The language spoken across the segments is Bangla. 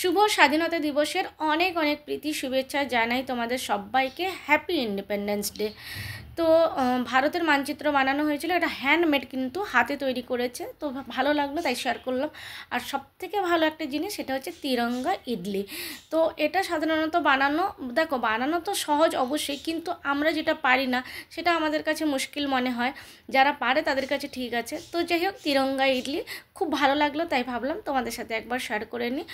শুভ স্বাধীনতা দিবসের অনেক অনেক প্রীতি শুভেচ্ছা জানাই তোমাদের সবাইকে হ্যাপি ইন্ডিপেন্ডেন্স ডে তো ভারতের মানচিত্র বানানো হয়েছিল এটা হ্যান্ডমেড কিন্তু হাতে তৈরি করেছে তো ভালো লাগলো তাই শেয়ার করলাম আর সবথেকে ভালো একটা জিনিস সেটা হচ্ছে তিরঙ্গা ইডলি তো এটা সাধারণত বানানো দেখো বানানো তো সহজ অবশ্যই কিন্তু আমরা যেটা পারি না সেটা আমাদের কাছে মুশকিল মনে হয় যারা পারে তাদের কাছে ঠিক আছে তো যাই হোক তিরঙ্গা ইডলি খুব ভালো লাগলো তাই ভাবলাম তোমাদের সাথে একবার শেয়ার করে নিই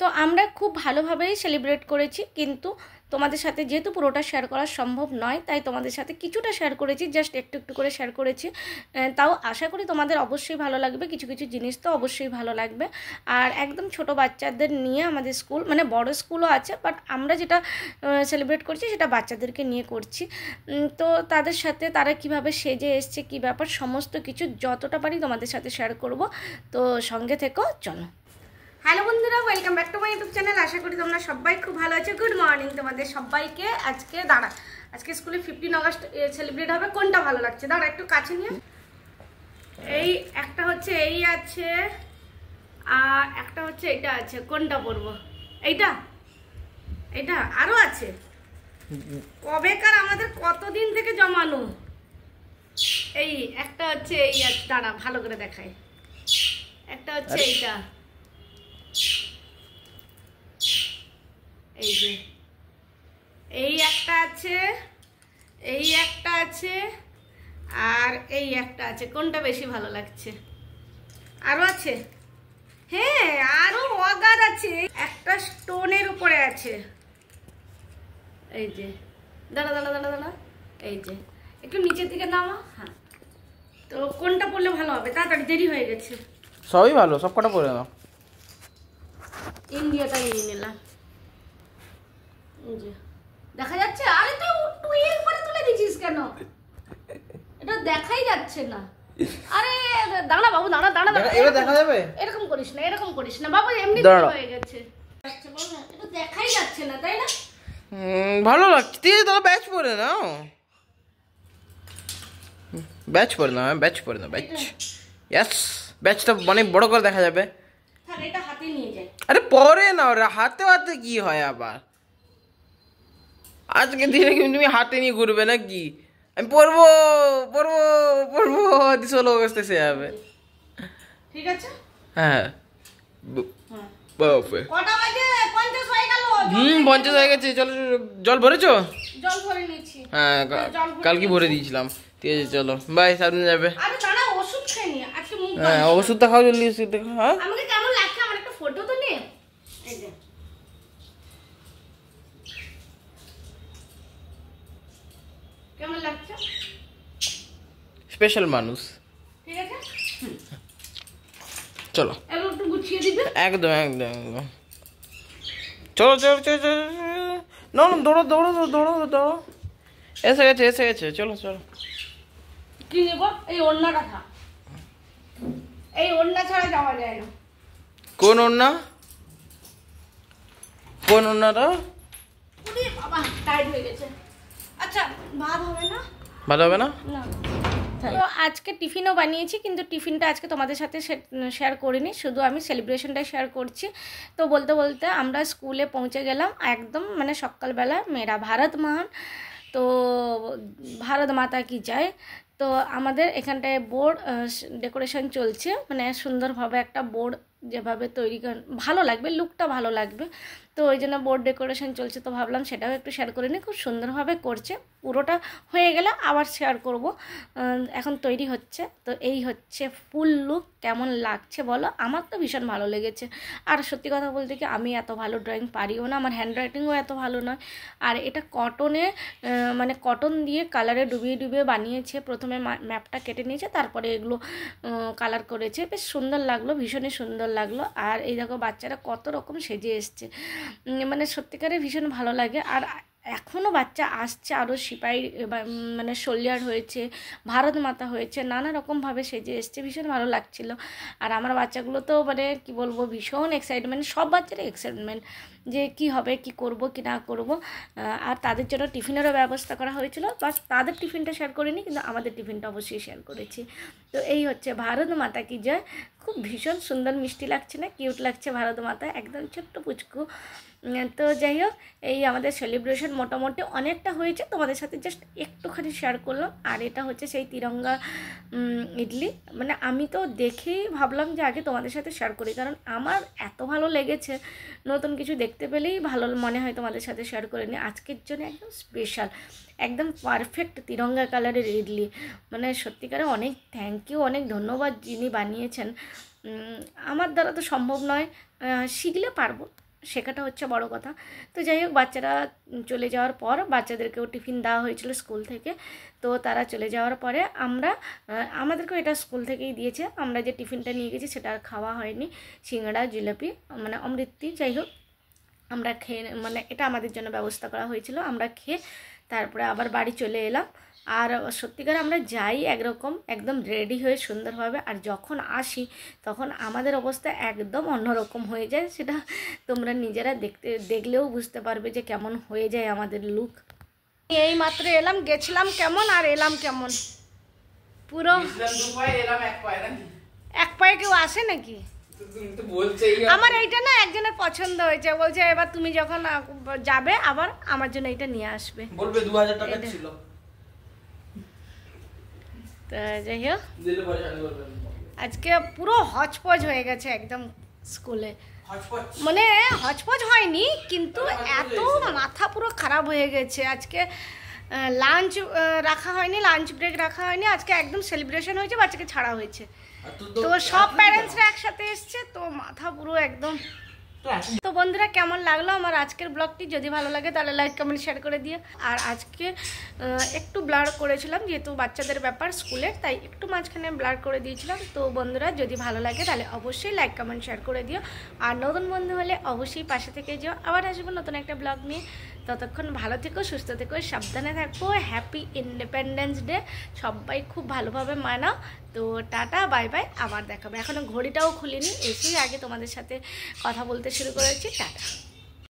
তো আমরা খুব ভালোভাবেই সেলিব্রেট করেছি কিন্তু তোমাদের সাথে যেহেতু পুরোটা শেয়ার করা সম্ভব নয় তাই তোমাদের সাথে কিছুটা শেয়ার করেছি জাস্ট একটু একটু করে শেয়ার করেছি তাও আশা করি তোমাদের অবশ্যই ভালো লাগবে কিছু কিছু জিনিস তো অবশ্যই ভালো লাগবে আর একদম ছোট বাচ্চাদের নিয়ে আমাদের স্কুল মানে বড় স্কুলও আছে বাট আমরা যেটা সেলিব্রেট করছি সেটা বাচ্চাদেরকে নিয়ে করছি তো তাদের সাথে তারা কিভাবে সেজে এসছে কী ব্যাপার সমস্ত কিছু যতটা পারি তোমাদের সাথে শেয়ার করব তো সঙ্গে থেকেও চলো হ্যালো বন্ধুরা welcome back to my YouTube channel আশা করি তোমরা সবাই খুব ভালো আছো গুড মর্নিং তোমাদের সবাইকে আজকে দাঁড়া আজকে স্কুলে ফিফটিন আগস্ট সেলিব্রেট হবে কোনটা ভালো লাগছে দাঁড়া একটু কাছে নিয়ে এই একটা হচ্ছে এই আছে আর একটা হচ্ছে এটা আছে কোনটা পরবো এইটা এটা আরও আছে কবেকার আমাদের কতদিন থেকে জমানো এই একটা হচ্ছে এই দাঁড়া ভালো করে দেখায় একটা হচ্ছে এইটা এই যে এই একটা আছে এই একটা আছে আর এই একটা আছে কোনটা বেশি ভালো লাগছে আরও আছে হ্যাঁ আরও অগাধ আছে একটা স্টোনের উপরে আছে এই যে দাঁড়া দাঁড়া দাঁড়া দাঁড়া এই যে একটু নিচের দিকে নামা হ্যাঁ তো কোনটা পড়লে ভালো হবে তাড়াতাড়ি দেরি হয়ে গেছে সবই ভালো সব কটা পরে দাও ইন্ডিয়াটাই নিয়ে নিলাম দেখা যাচ্ছে আরে তুই টুইল করে তুলে দিছিস কেন এটা দেখাই যাচ্ছে না আরে দাঁড়া বাবু দাঁড়া দাঁড়া দাঁড়া এটা দেখা যাবে এরকম করিস না এরকম করিস না বাবু এমনি হয়ে গেছে দেখাই যাচ্ছে না তাই না ভালো লাগছে তুই তাহলে ব্যাচ পরে নাও ব্যাচ পরে নাও হ্যাঁ, ব্যাচ পরে নাও ব্যাচ ইয়াস ব্যাচটা অনেক বড় করে দেখা যাবে আরে পরে নাও হাতে হাতে কি হয় আবার আজকে দিনে কিন্তু তুমি হাতে নিয়ে ঘুরবে নাকি আমি পড়বো পড়বো পড়বো ষোলো অগস্টে সে হবে হ্যাঁ, হ্যাঁ। হুম হয়ে গেছে জল ভরেছো হ্যাঁ কালকে ভরে দিয়েছিলাম ঠিক আছে চলো বাই সামনে যাবে ওষুধ হ্যাঁ ওষুধটা খাও জলদি ওষুধটা হ্যাঁ কেমন লাগছে স্পেশাল মানুষ ঠিক আছে চলো একটু গুছিয়ে দিবে একদম একদম একদম চলো চলো চলো চলো না না দৌড়ো দৌড়ো দৌড়ো দৌড়ো দৌড়ো এসে গেছে এসে গেছে চলো চলো কি নেব এই ওড়না কথা এই ওড়না ছাড়া যাওয়া যায় না কোন ওড়না কোন ওড়নাটা বাবা টাইট হয়ে গেছে আচ্ছা, ভালো হবে না তো আজকে টিফিনও বানিয়েছি কিন্তু টিফিনটা আজকে তোমাদের সাথে শেয়ার করিনি শুধু আমি সেলিব্রেশনটা শেয়ার করছি তো বলতে বলতে আমরা স্কুলে পৌঁছে গেলাম একদম মানে সকালবেলা মেয়েরা ভারত মহান তো ভারত মাতা কি চায় তো আমাদের এখানটায় বোর্ড ডেকোরেশন চলছে মানে সুন্দরভাবে একটা বোর্ড যেভাবে তৈরি ভালো লাগবে লুকটা ভালো লাগবে তো ওই জন্য বোর্ড ডেকোরেশন চলছে তো ভাবলাম সেটাও একটু শেয়ার করে নিই খুব সুন্দরভাবে করছে পুরোটা হয়ে গেলে আবার শেয়ার করব এখন তৈরি হচ্ছে তো এই হচ্ছে ফুল লুক কেমন লাগছে বলো আমার তো ভীষণ ভালো লেগেছে আর সত্যি কথা বলতে কি আমি এত ভালো ড্রয়িং পারিও না আমার হ্যান্ডরাইটিংও এত ভালো নয় আর এটা কটনে মানে কটন দিয়ে কালারে ডুবিয়ে ডুবিয়ে বানিয়েছে প্রথম প্রথমে ম্যাপটা কেটে নিয়েছে তারপরে এগুলো কালার করেছে বেশ সুন্দর লাগলো ভীষণই সুন্দর লাগলো আর এই দেখো বাচ্চারা কত রকম সেজে এসছে মানে সত্যিকারে ভীষণ ভালো লাগে আর এখনও বাচ্চা আসছে আরও সিপাহী মানে সোলজার হয়েছে ভারত মাতা হয়েছে নানা রকমভাবে সেজে এসছে ভীষণ ভালো লাগছিল আর আমার বাচ্চাগুলো তো মানে কী বলবো ভীষণ এক্সাইটমেন্ট সব বাচ্চারই এক্সাইটমেন্ট যে কি হবে কি করব কি না করব আর তাদের জন্য টিফিনেরও ব্যবস্থা করা হয়েছিল বাস তাদের টিফিনটা শেয়ার করিনি কিন্তু আমাদের টিফিনটা অবশ্যই শেয়ার করেছি তো এই হচ্ছে ভারত মাতা কি জয় খুব ভীষণ সুন্দর মিষ্টি লাগছে না কিউট লাগছে ভারত মাতা একদম ছোট্ট পুচকু তো যাই হোক এই আমাদের সেলিব্রেশন মোটামুটি অনেকটা হয়েছে তোমাদের সাথে জাস্ট একটুখানি শেয়ার করলাম আর এটা হচ্ছে সেই তিরঙ্গা ইডলি মানে আমি তো দেখেই ভাবলাম যে আগে তোমাদের সাথে শেয়ার করি কারণ আমার এত ভালো লেগেছে নতুন কিছু দেখতে পেলেই ভালো মনে হয় তোমাদের সাথে শেয়ার করে নি আজকের জন্য একদম স্পেশাল একদম পারফেক্ট তিরঙ্গা কালারের ইডলি মানে সত্যিকারে অনেক থ্যাংক ইউ অনেক ধন্যবাদ যিনি বানিয়েছেন আমার দ্বারা তো সম্ভব নয় শিখলে পারবো শেখাটা হচ্ছে বড় কথা তো যাই হোক বাচ্চারা চলে যাওয়ার পর বাচ্চাদেরকেও টিফিন দেওয়া হয়েছিল স্কুল থেকে তো তারা চলে যাওয়ার পরে আমরা আমাদেরকেও এটা স্কুল থেকেই দিয়েছে আমরা যে টিফিনটা নিয়ে গেছি সেটা আর খাওয়া হয়নি সিঙ্গাড়া জিলাপি মানে অমৃতি যাই হোক আমরা খেয়ে মানে এটা আমাদের জন্য ব্যবস্থা করা হয়েছিল আমরা খেয়ে তারপরে আবার বাড়ি চলে এলাম আর সত্যিকার আমরা যাই একরকম একদম রেডি হয়ে সুন্দরভাবে আর যখন আসি তখন আমাদের অবস্থা একদম অন্যরকম হয়ে যায় সেটা তোমরা নিজেরা দেখতে দেখলেও বুঝতে পারবে যে কেমন হয়ে যায় আমাদের লুক এই মাত্র এলাম গেছিলাম কেমন আর এলাম কেমন পুরো এক পায়ে কেউ আসে নাকি আমার এইটা না একজনের পছন্দ হয়েছে বলছে এবার তুমি যখন যাবে আবার আমার জন্য এটা নিয়ে আসবে বলবে 2000 টাকা ছিল তা যাই হোক আজকে পুরো হচপচ হয়ে গেছে একদম স্কুলে মানে হচপচ হয়নি কিন্তু এত মাথা পুরো খারাপ হয়ে গেছে আজকে লাঞ্চ রাখা হয়নি লাঞ্চ ব্রেক রাখা হয়নি আজকে একদম সেলিব্রেশন হয়েছে বাচ্চাকে ছাড়া হয়েছে তো সব প্যারেন্টসরা একসাথে এসছে তো মাথা পুরো একদম তো বন্ধুরা কেমন লাগলো আমার আজকের ব্লগটি যদি ভালো লাগে তাহলে লাইক কমেন্ট শেয়ার করে দিও আর আজকে একটু ব্লার করেছিলাম যেহেতু বাচ্চাদের ব্যাপার স্কুলের তাই একটু মাঝখানে ব্লার করে দিয়েছিলাম তো বন্ধুরা যদি ভালো লাগে তাহলে অবশ্যই লাইক কমেন্ট শেয়ার করে দিও আর নতুন বন্ধু হলে অবশ্যই পাশে থেকে যেও আবার আসবো নতুন একটা ব্লগ নিয়ে ততক্ষণ ভালো থেকো সুস্থ থেকো সাবধানে থাকো হ্যাপি ইন্ডিপেন্ডেন্স ডে সবাই খুব ভালোভাবে মানাও তো টাটা বাই বাই আবার দেখাবো এখনও ঘড়িটাও খুলিনি এসেই আগে তোমাদের সাথে কথা বলতে শুরু করেছি টাটা